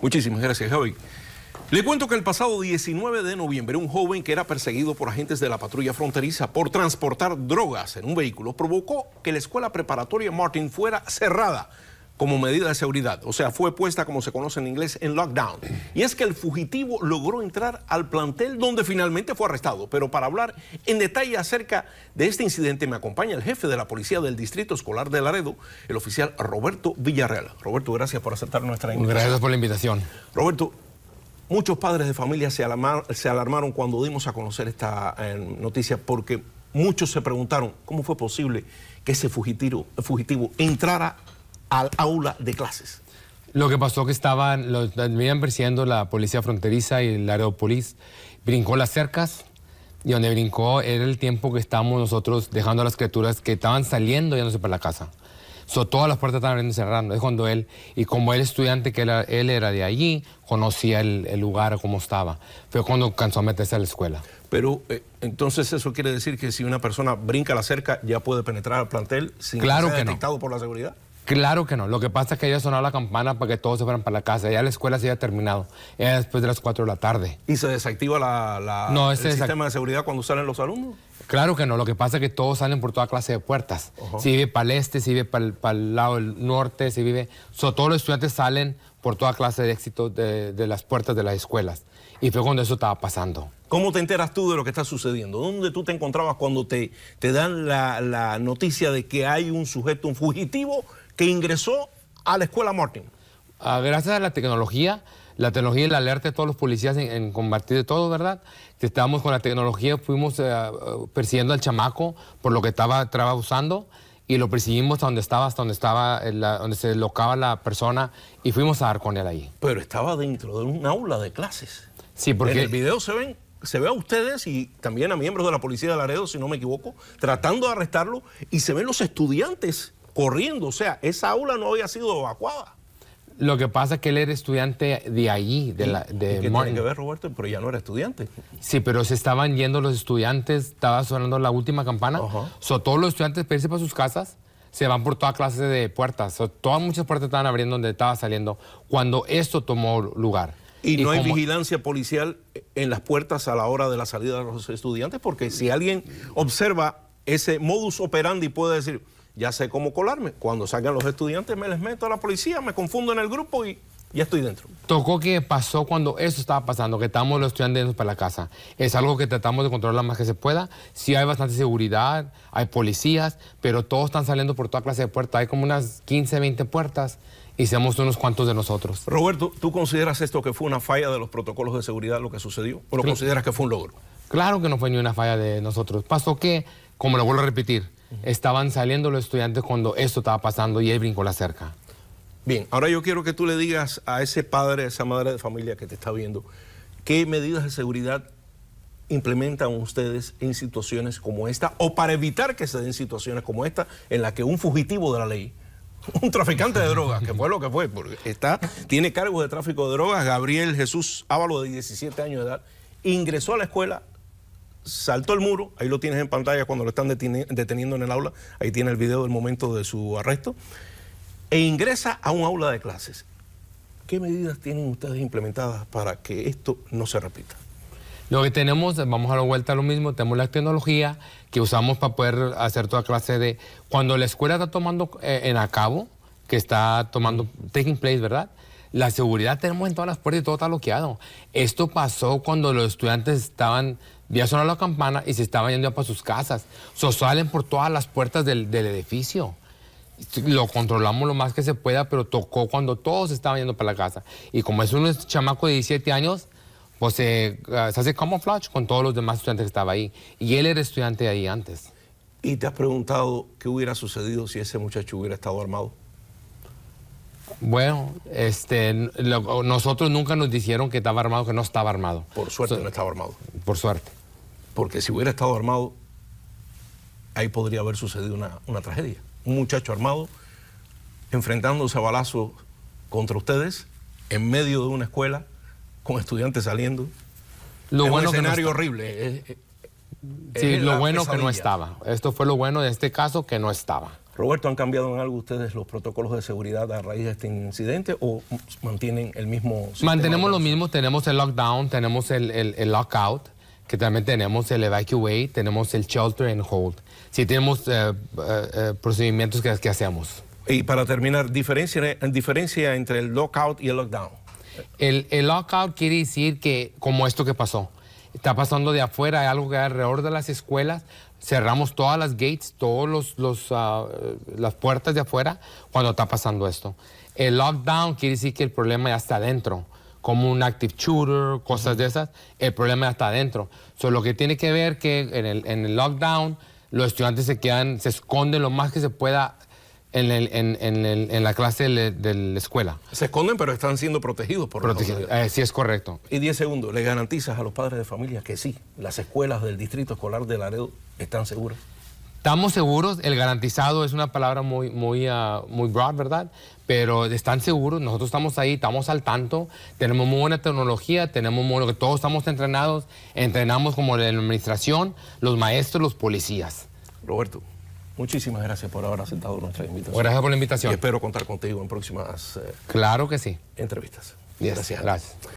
Muchísimas gracias, Javi. Le cuento que el pasado 19 de noviembre un joven que era perseguido por agentes de la patrulla fronteriza por transportar drogas en un vehículo provocó que la escuela preparatoria Martin fuera cerrada como medida de seguridad. O sea, fue puesta, como se conoce en inglés, en lockdown. Y es que el fugitivo logró entrar al plantel donde finalmente fue arrestado. Pero para hablar en detalle acerca de este incidente, me acompaña el jefe de la policía del Distrito Escolar de Laredo, el oficial Roberto Villarreal. Roberto, gracias por aceptar nuestra invitación. Gracias por la invitación. Roberto, muchos padres de familia se, alarmaron cuando dimos a conocer esta eh, noticia porque muchos se preguntaron cómo fue posible que ese fugitivo entrara al aula de clases. Lo que pasó que estaban, lo venían persiguiendo la policía fronteriza y el aeropolis, brincó las cercas y donde brincó era el tiempo que estábamos nosotros dejando a las criaturas que estaban saliendo yéndose para la casa. So, todas las puertas estaban abriendo y cerrando. Es cuando él, y como él estudiante que él era de allí, conocía el, lugar, cómo estaba. Fue cuando cansó a meterse a la escuela. Pero eh, entonces eso quiere decir que si una persona brinca la cerca, ya puede penetrar al plantel sin claro ser detectado por la seguridad. Claro que no. Lo que pasa es que ella sonaba la campana para que todos se fueran para la casa. Ya la escuela se había terminado. Era después de las 4 de la tarde. ¿Y se desactiva la, el sistema de seguridad cuando salen los alumnos? Claro que no. Lo que pasa es que todos salen por toda clase de puertas. Si vive para el este, si vive para el, lado del norte, si vive... todos los estudiantes salen por toda clase de éxito de, las puertas de las escuelas. Y fue cuando eso estaba pasando. ¿Cómo te enteras tú de lo que está sucediendo? ¿Dónde tú te encontrabas cuando te, te dan la, la noticia de que hay un sujeto, un fugitivo que ingresó a la escuela Martin? Ah, gracias a la tecnología, la tecnología y la alerta de todos los policías en, combatir de todo, ¿verdad? Que estábamos con la tecnología, fuimos eh, persiguiendo al chamaco por lo que estaba, estaba usando y lo perseguimos hasta donde estaba, hasta donde estaba, eh, la, donde se locaba la persona y fuimos a dar con él ahí. Pero estaba dentro de un aula de clases. Sí, porque... En el video se ven se ve a ustedes y también a miembros de la policía de Laredo, si no me equivoco, tratando de arrestarlo y se ven los estudiantes corriendo. O sea, esa aula no había sido evacuada. Lo que pasa es que él era estudiante de allí, de la de ¿Qué tiene que ver, Roberto? Pero ya no era estudiante. Sí, pero se estaban yendo los estudiantes, estaba sonando la última campana. todos los estudiantes para para sus casas, se van por toda clase de puertas. todas muchas puertas estaban abriendo donde estaba saliendo cuando esto tomó lugar. Y, no hay vigilancia policial en las puertas a la hora de la salida de los estudiantes, porque si alguien observa ese modus operandi puede decir, ya sé cómo colarme. Cuando salgan los estudiantes me les meto a la policía, me confundo en el grupo y ya estoy dentro. Tocó que pasó cuando eso estaba pasando, que estamos los estudiantes dentro para la casa. Es algo que tratamos de controlar lo más que se pueda. Sí hay bastante seguridad, hay policías, pero todos están saliendo por toda clase de puertas. Hay como unas 15, 20 puertas y seamos unos cuantos de nosotros. Roberto, ¿tú consideras esto que fue una falla de los protocolos de seguridad lo que sucedió o lo consideras que fue un logro? Claro que no fue ni una falla de nosotros. Pasó que, como lo vuelvo a repetir, estaban saliendo los estudiantes cuando esto estaba pasando y él brincó la cerca. Bien, ahora yo quiero que tú le digas a ese padre, a esa madre de familia que te está viendo, ¿qué medidas de seguridad implementan ustedes en situaciones como esta o para evitar que se den situaciones como esta en la que un fugitivo de la ley, un traficante de drogas, que fue lo que fue, porque está, tiene cargo de tráfico de drogas, Gabriel Jesús Ávalo de 17 años de edad, ingresó a la escuela saltó el muro, ahí lo tienes en pantalla cuando lo están deteniendo en el aula, ahí tiene el video del momento de su arresto, e ingresa a un aula de clases. ¿Qué medidas tienen ustedes implementadas para que esto no se repita? Lo que tenemos, vamos a la vuelta a lo mismo, tenemos la tecnología que usamos para poder hacer toda clase de... Cuando la escuela está tomando eh, en a cabo, que está tomando, taking place, ¿verdad? La seguridad tenemos en todas las puertas y todo está bloqueado. Esto pasó cuando los estudiantes estaban ya sonó la campana y se estaban yendo para sus casas. salen por todas las puertas del, edificio. Lo controlamos lo más que se pueda, pero tocó cuando todos estaban yendo para la casa. Y como es un chamaco de 17 años, pues eh, ah, se hace camouflage con todos los demás estudiantes que estaban ahí. Y él era estudiante de ahí antes. ¿Y te has preguntado qué hubiera sucedido si ese muchacho hubiera estado armado? Bueno, este, nosotros nunca nos dijeron que estaba armado, que no estaba armado. Por suerte no estaba armado. Por suerte. Porque si hubiera estado armado, ahí podría haber sucedido una, una tragedia. Un muchacho armado enfrentándose a balazos contra ustedes en medio de una escuela con estudiantes saliendo. Lo es bueno un escenario horrible. sí, lo bueno que no estaba. Esto fue lo bueno de este caso que no estaba. Roberto, ¿han cambiado en algo ustedes los protocolos de seguridad a raíz de este incidente o mantienen el mismo? Mantenemos lo mismo, tenemos el lockdown, tenemos el, el, el lockout, que también tenemos el evacuate, tenemos el shelter and hold. si tenemos eh, eh, eh, procedimientos que, hacemos. Y para terminar, diferencia, diferencia entre el lockout y el lockdown. El, lockout quiere decir que, como esto que pasó, está pasando de afuera, hay algo que hay alrededor de las escuelas, cerramos todas las gates, todas los, ah, las puertas de afuera cuando está pasando esto. El lockdown quiere decir que el problema ya está adentro como un active shooter, cosas de esas, el problema está adentro. Solo lo que tiene que ver que en el, lockdown los estudiantes se quedan, se esconden lo más que se pueda en, la clase de, la escuela. Se esconden, pero están siendo protegidos por protegidos. Eh, sí, es correcto. Y 10 segundos, ¿le garantizas a los padres de familia que sí, las escuelas del distrito escolar de Laredo están seguras? estamos seguros, el garantizado es una palabra muy, muy, ah, muy broad, ¿verdad? Pero están seguros, nosotros estamos ahí, estamos al tanto, tenemos muy buena tecnología, tenemos muy, todos estamos entrenados, entrenamos como la administración, los maestros, los policías. Roberto. Muchísimas gracias por haber aceptado nuestra invitación. Gracias por la invitación. Y espero contar contigo en próximas eh, claro que sí. entrevistas. gracias. Gracias.